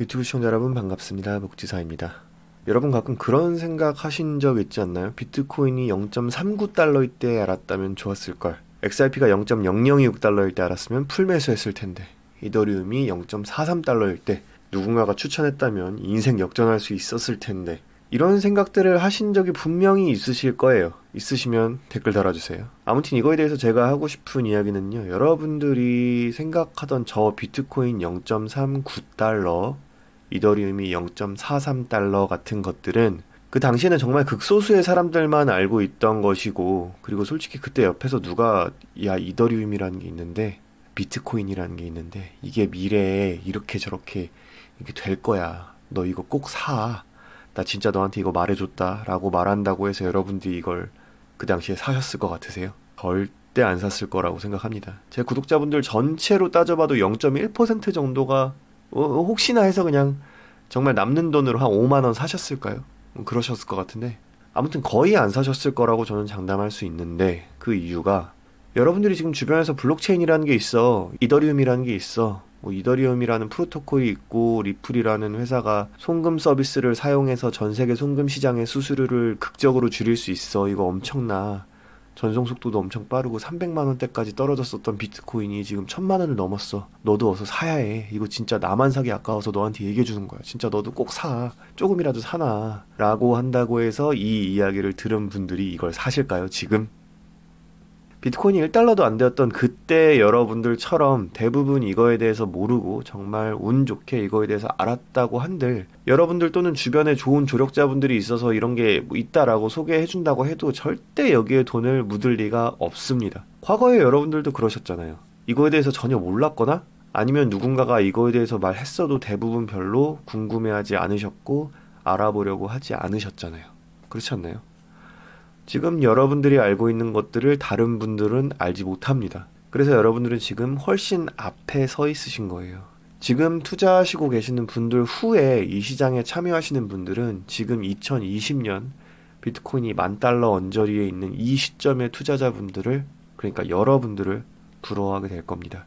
유튜브 시청자 여러분 반갑습니다. 복지사입니다. 여러분 가끔 그런 생각 하신 적 있지 않나요? 비트코인이 0.39달러일 때 알았다면 좋았을걸. XRP가 0.006달러일 때 알았으면 풀매수했을 텐데. 이더리움이 0.43달러일 때 누군가가 추천했다면 인생 역전할 수 있었을 텐데. 이런 생각들을 하신 적이 분명히 있으실 거예요. 있으시면 댓글 달아주세요. 아무튼 이거에 대해서 제가 하고 싶은 이야기는요. 여러분들이 생각하던 저 비트코인 0.39달러 이더리움이 0.43달러 같은 것들은 그 당시에는 정말 극소수의 사람들만 알고 있던 것이고 그리고 솔직히 그때 옆에서 누가 야 이더리움이라는 게 있는데 비트코인이라는 게 있는데 이게 미래에 이렇게 저렇게 이렇게 될 거야 너 이거 꼭 사 나 진짜 너한테 이거 말해줬다 라고 말한다고 해서 여러분들이 이걸 그 당시에 사셨을 것 같으세요? 절대 안 샀을 거라고 생각합니다 제 구독자분들 전체로 따져봐도 0.1% 정도가 어, 혹시나 해서 그냥 정말 남는 돈으로 한 5만 원 사셨을까요? 뭐 그러셨을 것 같은데 아무튼 거의 안 사셨을 거라고 저는 장담할 수 있는데 그 이유가 여러분들이 지금 주변에서 블록체인이라는 게 있어 이더리움이라는 게 있어 뭐 이더리움이라는 프로토콜이 있고 리플이라는 회사가 송금 서비스를 사용해서 전 세계 송금 시장의 수수료를 극적으로 줄일 수 있어 이거 엄청나 전송 속도도 엄청 빠르고 300만 원대까지 떨어졌었던 비트코인이 지금 1000만 원을 넘었어. 너도 어서 사야 해. 이거 진짜 나만 사기 아까워서 너한테 얘기해 주는 거야. 진짜 너도 꼭 사. 조금이라도 사나. 라고 한다고 해서 이 이야기를 들은 분들이 이걸 사실까요? 지금? 비트코인이 1달러도 안 되었던 그때 여러분들처럼 대부분 이거에 대해서 모르고 정말 운 좋게 이거에 대해서 알았다고 한들 여러분들 또는 주변에 좋은 조력자분들이 있어서 이런 게 뭐 있다라고 소개해준다고 해도 절대 여기에 돈을 묻을 리가 없습니다. 과거에 여러분들도 그러셨잖아요. 이거에 대해서 전혀 몰랐거나 아니면 누군가가 이거에 대해서 말했어도 대부분 별로 궁금해하지 않으셨고 알아보려고 하지 않으셨잖아요. 그렇지 않나요? 지금 여러분들이 알고 있는 것들을 다른 분들은 알지 못합니다. 그래서 여러분들은 지금 훨씬 앞에 서 있으신 거예요. 지금 투자하시고 계시는 분들 후에 이 시장에 참여하시는 분들은 지금 2020년 비트코인이 만 달러 언저리에 있는 이 시점의 투자자분들을 그러니까 여러분들을 부러워하게 될 겁니다.